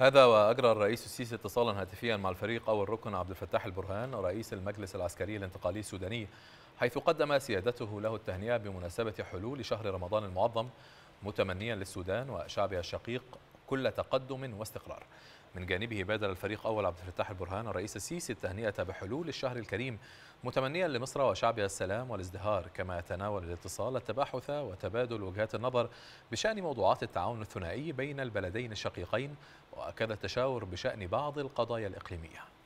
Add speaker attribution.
Speaker 1: هذا وأجرى الرئيس السيسي اتصالا هاتفيا مع الفريق او الركن عبد الفتاح البرهان رئيس المجلس العسكري الانتقالي السوداني حيث قدم سيادته له التهنئة بمناسبة حلول شهر رمضان المعظم متمنيا للسودان وشعبها الشقيق كل تقدم واستقرار من جانبه بادر الفريق أول عبد الفتاح البرهان الرئيس السيسي التهنئة بحلول الشهر الكريم متمنيا لمصر وشعبها السلام والازدهار كما تناول الاتصال التباحث وتبادل وجهات النظر بشأن موضوعات التعاون الثنائي بين البلدين الشقيقين وأكد التشاور بشأن بعض القضايا الإقليمية